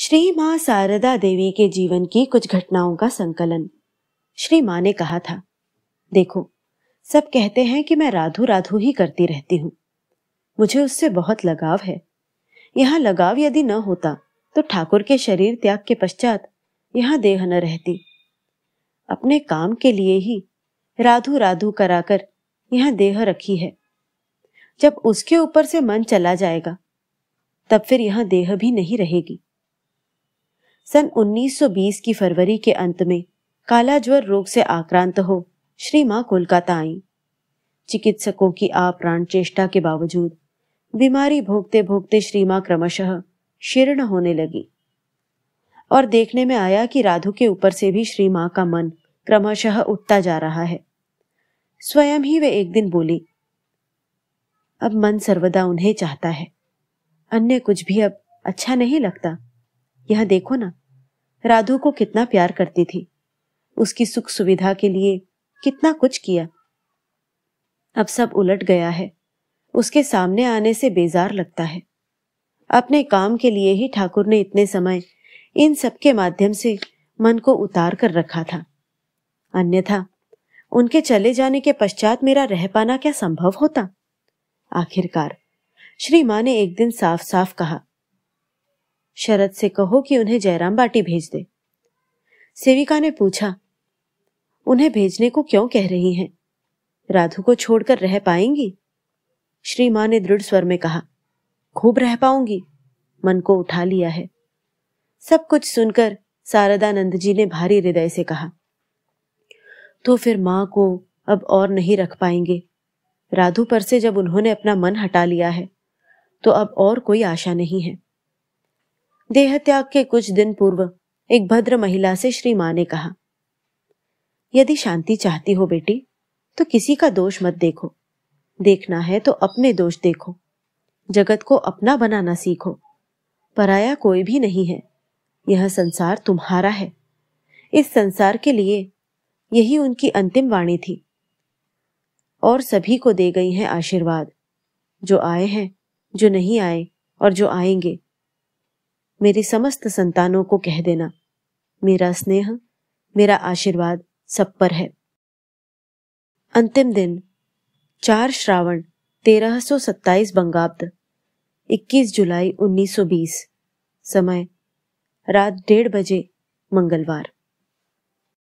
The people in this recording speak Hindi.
श्री माँ शारदा देवी के जीवन की कुछ घटनाओं का संकलन श्री माँ ने कहा था देखो सब कहते हैं कि मैं राधू राधु ही करती रहती हूँ मुझे उससे बहुत लगाव है यहाँ लगाव यदि न होता तो ठाकुर के शरीर त्याग के पश्चात यहाँ देह न रहती अपने काम के लिए ही राधु राधु कराकर यहाँ देह रखी है जब उसके ऊपर से मन चला जाएगा तब फिर यहां देह भी नहीं रहेगी सन 1920 की फरवरी के अंत में काला ज्वर रोग से आक्रांत हो श्री माँ कोलकाता आई चिकित्सकों की आप्राण चेष्टा के बावजूद बीमारी भोगते भोगते श्री माँ क्रमशः शीर्ण होने लगी और देखने में आया कि राधु के ऊपर से भी श्री माँ का मन क्रमशः उठता जा रहा है स्वयं ही वे एक दिन बोली अब मन सर्वदा उन्हें चाहता है अन्य कुछ भी अब अच्छा नहीं लगता यह देखो ना राधु को कितना प्यार करती थी उसकी सुख सुविधा के लिए कितना कुछ किया अब सब उलट गया है उसके सामने आने से बेजार लगता है अपने काम के लिए ही ठाकुर ने इतने समय इन सब के माध्यम से मन को उतार कर रखा था अन्यथा उनके चले जाने के पश्चात मेरा रह पाना क्या संभव होता आखिरकार श्री मां ने एक दिन साफ साफ कहा शरद से कहो कि उन्हें जयराम बाटी भेज दे सेविका ने पूछा उन्हें भेजने को क्यों कह रही हैं? राधु को छोड़कर रह पाएंगी श्री मां ने दृढ़ स्वर में कहा खूब रह पाऊंगी मन को उठा लिया है सब कुछ सुनकर सारदानंद जी ने भारी हृदय से कहा तो फिर मां को अब और नहीं रख पाएंगे राधु पर से जब उन्होंने अपना मन हटा लिया है तो अब और कोई आशा नहीं है देह त्याग के कुछ दिन पूर्व एक भद्र महिला से श्री मां ने कहा यदि शांति चाहती हो बेटी तो किसी का दोष मत देखो देखना है तो अपने दोष देखो जगत को अपना बनाना सीखो पराया कोई भी नहीं है यह संसार तुम्हारा है इस संसार के लिए यही उनकी अंतिम वाणी थी और सभी को दे गई है आशीर्वाद जो आए हैं जो नहीं आए और जो आएंगे मेरी समस्त संतानों को कह देना मेरा स्नेह मेरा आशीर्वाद सब पर है अंतिम दिन चार श्रावण तेरह सत्ताईस बंगाब्द इक्कीस जुलाई उन्नीस सौ बीस समय रात डेढ़ बजे मंगलवार